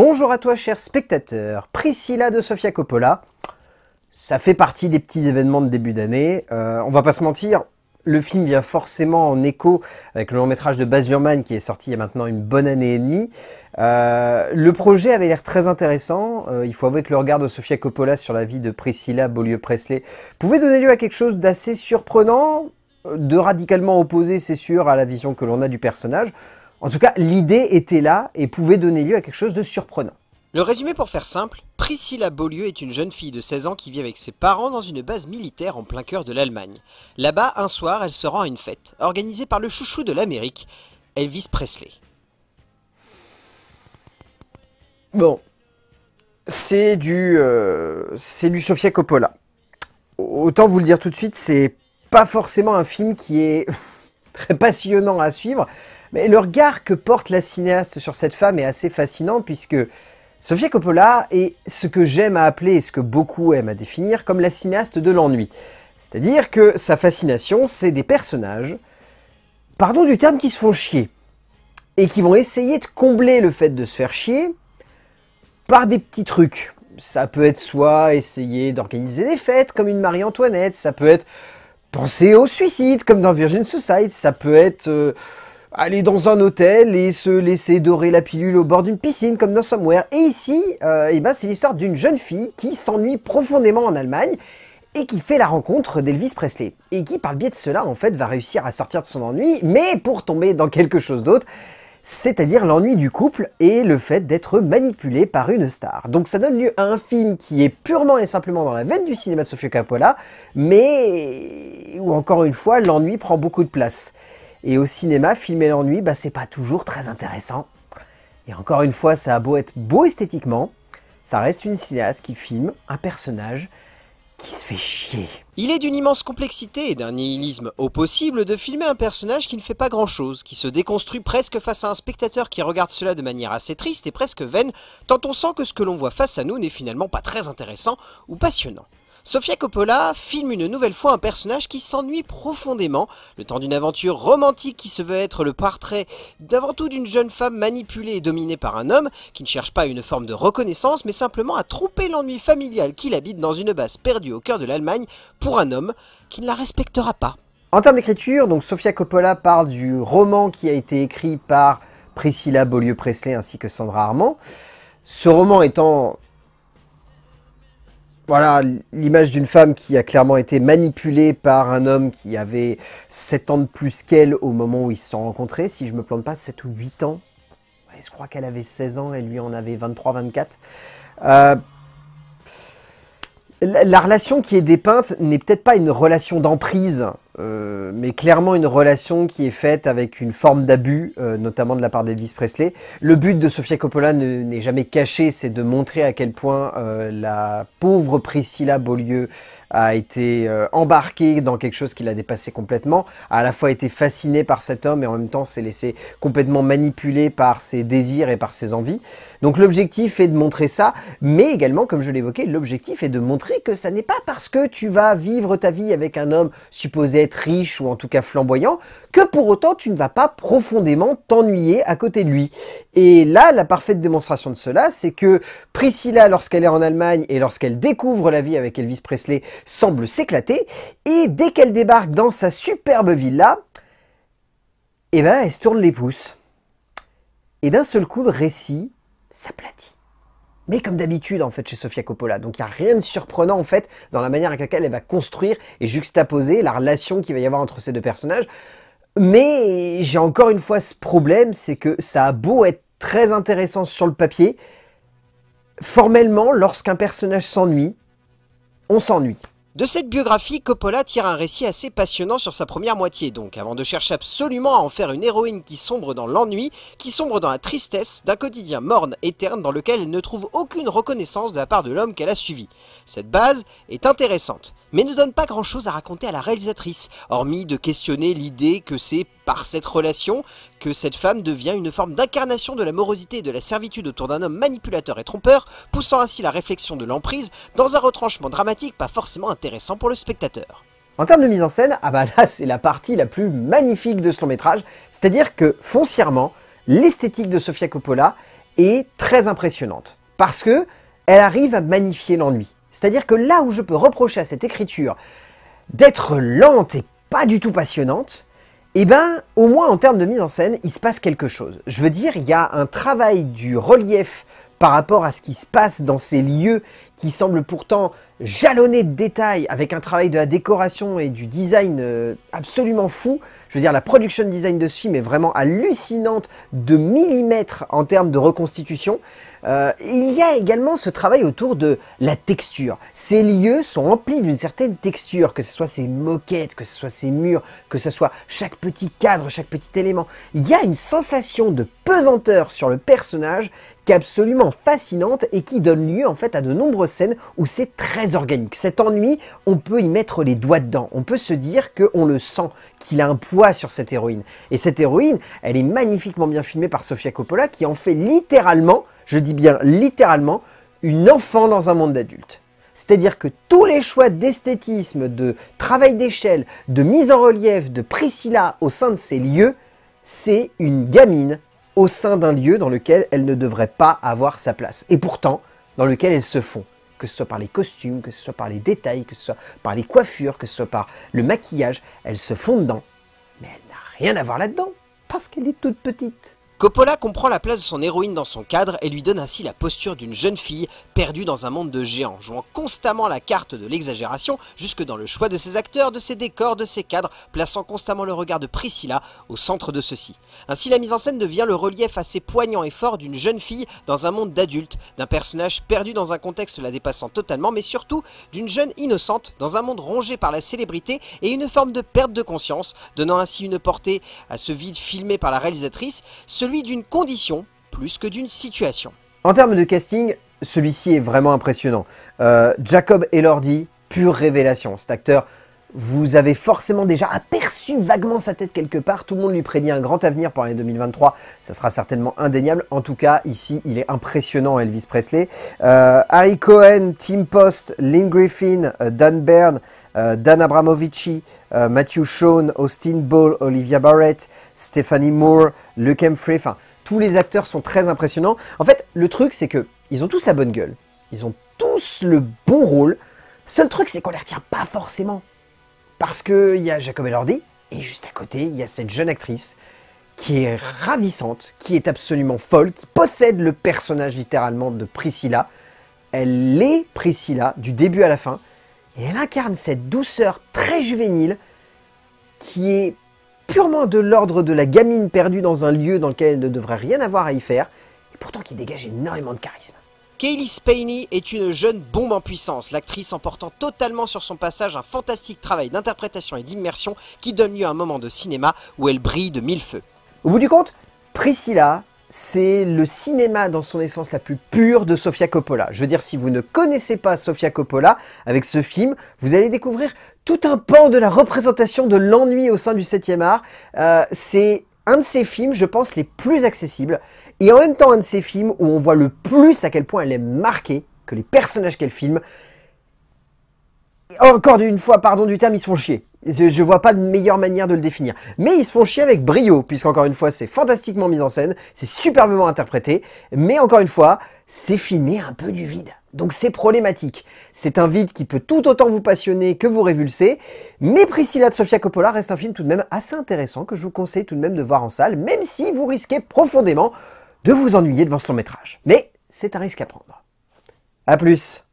Bonjour à toi cher spectateur, Priscilla de Sofia Coppola. Ça fait partie des petits événements de début d'année. Euh, on va pas se mentir, le film vient forcément en écho avec le long métrage de Baz Luhrmann qui est sorti il y a maintenant une bonne année et demie. Euh, le projet avait l'air très intéressant. Euh, il faut avouer que le regard de Sofia Coppola sur la vie de Priscilla Beaulieu-Presley pouvait donner lieu à quelque chose d'assez surprenant, de radicalement opposé c'est sûr à la vision que l'on a du personnage. En tout cas, l'idée était là et pouvait donner lieu à quelque chose de surprenant. Le résumé pour faire simple, Priscilla Beaulieu est une jeune fille de 16 ans qui vit avec ses parents dans une base militaire en plein cœur de l'Allemagne. Là-bas, un soir, elle se rend à une fête, organisée par le chouchou de l'Amérique, Elvis Presley. Bon, c'est du, euh, c'est du Sofia Coppola. Autant vous le dire tout de suite, c'est pas forcément un film qui est très passionnant à suivre. Mais le regard que porte la cinéaste sur cette femme est assez fascinant puisque Sofia Coppola est ce que j'aime à appeler et ce que beaucoup aiment à définir comme la cinéaste de l'ennui. C'est-à-dire que sa fascination, c'est des personnages, pardon du terme, qui se font chier et qui vont essayer de combler le fait de se faire chier par des petits trucs. Ça peut être soit essayer d'organiser des fêtes comme une Marie-Antoinette, ça peut être penser au suicide comme dans Virgin Society, ça peut être... Euh, aller dans un hôtel et se laisser dorer la pilule au bord d'une piscine comme dans Somewhere. Et ici, euh, eh ben, c'est l'histoire d'une jeune fille qui s'ennuie profondément en Allemagne et qui fait la rencontre d'Elvis Presley. Et qui, par le biais de cela, en fait, va réussir à sortir de son ennui, mais pour tomber dans quelque chose d'autre, c'est-à-dire l'ennui du couple et le fait d'être manipulé par une star. Donc ça donne lieu à un film qui est purement et simplement dans la veine du cinéma de Sofia Coppola, mais où encore une fois l'ennui prend beaucoup de place. Et au cinéma, filmer l'ennui, bah, c'est pas toujours très intéressant. Et encore une fois, ça a beau être beau esthétiquement, ça reste une cinéaste qui filme un personnage qui se fait chier. Il est d'une immense complexité et d'un nihilisme au possible de filmer un personnage qui ne fait pas grand chose, qui se déconstruit presque face à un spectateur qui regarde cela de manière assez triste et presque vaine, tant on sent que ce que l'on voit face à nous n'est finalement pas très intéressant ou passionnant. Sophia Coppola filme une nouvelle fois un personnage qui s'ennuie profondément, le temps d'une aventure romantique qui se veut être le portrait d'avant tout d'une jeune femme manipulée et dominée par un homme, qui ne cherche pas une forme de reconnaissance, mais simplement à tromper l'ennui familial qu'il habite dans une base perdue au cœur de l'Allemagne pour un homme qui ne la respectera pas. En termes d'écriture, donc Sofia Coppola parle du roman qui a été écrit par Priscilla Beaulieu-Presley ainsi que Sandra Armand. Ce roman étant voilà l'image d'une femme qui a clairement été manipulée par un homme qui avait 7 ans de plus qu'elle au moment où ils se sont rencontrés, si je ne me plante pas, 7 ou 8 ans. je crois qu'elle avait 16 ans et lui en avait 23-24. Euh, la relation qui est dépeinte n'est peut-être pas une relation d'emprise, euh, mais clairement une relation qui est faite avec une forme d'abus, euh, notamment de la part d'Elvis Presley. Le but de Sofia Coppola n'est jamais caché, c'est de montrer à quel point euh, la pauvre Priscilla Beaulieu a été embarquée dans quelque chose qui l'a dépassé complètement, a à la fois été fascinée par cet homme et en même temps s'est laissée complètement manipulée par ses désirs et par ses envies. Donc l'objectif est de montrer ça, mais également, comme je l'évoquais, l'objectif est de montrer que ça n'est pas parce que tu vas vivre ta vie avec un homme supposé être riche ou en tout cas flamboyant, que pour autant tu ne vas pas profondément t'ennuyer à côté de lui. Et là, la parfaite démonstration de cela, c'est que Priscilla, lorsqu'elle est en Allemagne et lorsqu'elle découvre la vie avec Elvis Presley, semble s'éclater, et dès qu'elle débarque dans sa superbe villa, eh ben, elle se tourne les pouces. Et d'un seul coup, le récit s'aplatit mais comme d'habitude en fait chez Sofia Coppola. Donc il n'y a rien de surprenant en fait dans la manière avec laquelle elle va construire et juxtaposer la relation qu'il va y avoir entre ces deux personnages. Mais j'ai encore une fois ce problème, c'est que ça a beau être très intéressant sur le papier, formellement, lorsqu'un personnage s'ennuie, on s'ennuie. De cette biographie, Coppola tire un récit assez passionnant sur sa première moitié donc, avant de chercher absolument à en faire une héroïne qui sombre dans l'ennui, qui sombre dans la tristesse d'un quotidien morne et terne dans lequel elle ne trouve aucune reconnaissance de la part de l'homme qu'elle a suivi. Cette base est intéressante, mais ne donne pas grand chose à raconter à la réalisatrice, hormis de questionner l'idée que c'est par cette relation que cette femme devient une forme d'incarnation de la morosité et de la servitude autour d'un homme manipulateur et trompeur, poussant ainsi la réflexion de l'emprise dans un retranchement dramatique pas forcément intéressant pour le spectateur. En termes de mise en scène, ah bah là c'est la partie la plus magnifique de ce long métrage, c'est-à-dire que foncièrement, l'esthétique de Sofia Coppola est très impressionnante, parce que elle arrive à magnifier l'ennui. C'est-à-dire que là où je peux reprocher à cette écriture d'être lente et pas du tout passionnante, eh bien, au moins en termes de mise en scène, il se passe quelque chose. Je veux dire, il y a un travail du relief par rapport à ce qui se passe dans ces lieux qui semble pourtant jalonné de détails, avec un travail de la décoration et du design euh, absolument fou. Je veux dire, la production design de ce film est vraiment hallucinante de millimètres en termes de reconstitution. Euh, il y a également ce travail autour de la texture. Ces lieux sont remplis d'une certaine texture, que ce soit ces moquettes, que ce soit ces murs, que ce soit chaque petit cadre, chaque petit élément. Il y a une sensation de pesanteur sur le personnage qui est absolument fascinante et qui donne lieu en fait à de nombreux scène où c'est très organique. Cet ennui, on peut y mettre les doigts dedans. On peut se dire qu'on le sent, qu'il a un poids sur cette héroïne. Et cette héroïne, elle est magnifiquement bien filmée par Sofia Coppola qui en fait littéralement, je dis bien littéralement, une enfant dans un monde d'adultes. C'est-à-dire que tous les choix d'esthétisme, de travail d'échelle, de mise en relief de Priscilla au sein de ces lieux, c'est une gamine au sein d'un lieu dans lequel elle ne devrait pas avoir sa place, et pourtant dans lequel elle se font que ce soit par les costumes, que ce soit par les détails, que ce soit par les coiffures, que ce soit par le maquillage, elle se fond dedans, mais elle n'a rien à voir là-dedans, parce qu'elle est toute petite. Coppola comprend la place de son héroïne dans son cadre et lui donne ainsi la posture d'une jeune fille perdue dans un monde de géants, jouant constamment la carte de l'exagération jusque dans le choix de ses acteurs, de ses décors, de ses cadres, plaçant constamment le regard de Priscilla au centre de ceci. Ainsi la mise en scène devient le relief assez poignant et fort d'une jeune fille dans un monde d'adultes, d'un personnage perdu dans un contexte la dépassant totalement, mais surtout d'une jeune innocente dans un monde rongé par la célébrité et une forme de perte de conscience, donnant ainsi une portée à ce vide filmé par la réalisatrice, d'une condition plus que d'une situation. En termes de casting, celui-ci est vraiment impressionnant. Euh, Jacob Elordi, pure révélation. Cet acteur, vous avez forcément déjà aperçu vaguement sa tête quelque part. Tout le monde lui prédit un grand avenir pour l'année 2023. Ça sera certainement indéniable. En tout cas, ici, il est impressionnant, Elvis Presley. Euh, Harry Cohen, Tim Post, Lynn Griffin, euh, Dan Byrne, euh, Dan Abramovici, euh, Matthew Shawn, Austin Ball, Olivia Barrett, Stephanie Moore, Luke Humphrey, enfin, tous les acteurs sont très impressionnants. En fait, le truc, c'est que ils ont tous la bonne gueule, ils ont tous le bon rôle. Seul truc, c'est qu'on les retient pas forcément. Parce qu'il y a Jacob Elordi, et juste à côté, il y a cette jeune actrice qui est ravissante, qui est absolument folle, qui possède le personnage littéralement de Priscilla. Elle est Priscilla du début à la fin. Et elle incarne cette douceur très juvénile qui est purement de l'ordre de la gamine perdue dans un lieu dans lequel elle ne devrait rien avoir à y faire, et pourtant qui dégage énormément de charisme. Kaylee Spaney est une jeune bombe en puissance, l'actrice emportant totalement sur son passage un fantastique travail d'interprétation et d'immersion qui donne lieu à un moment de cinéma où elle brille de mille feux. Au bout du compte, Priscilla c'est le cinéma dans son essence la plus pure de Sofia Coppola. Je veux dire, si vous ne connaissez pas Sofia Coppola, avec ce film, vous allez découvrir tout un pan de la représentation de l'ennui au sein du 7e art. Euh, c'est un de ses films, je pense, les plus accessibles, et en même temps un de ses films où on voit le plus à quel point elle est marquée, que les personnages qu'elle filme, encore une fois, pardon du terme, ils se font chier. Je, ne vois pas de meilleure manière de le définir. Mais ils se font chier avec brio, puisqu'encore une fois, c'est fantastiquement mis en scène, c'est superbement interprété, mais encore une fois, c'est filmé un peu du vide. Donc c'est problématique. C'est un vide qui peut tout autant vous passionner que vous révulser, mais Priscilla de Sofia Coppola reste un film tout de même assez intéressant que je vous conseille tout de même de voir en salle, même si vous risquez profondément de vous ennuyer devant ce long métrage. Mais c'est un risque à prendre. A plus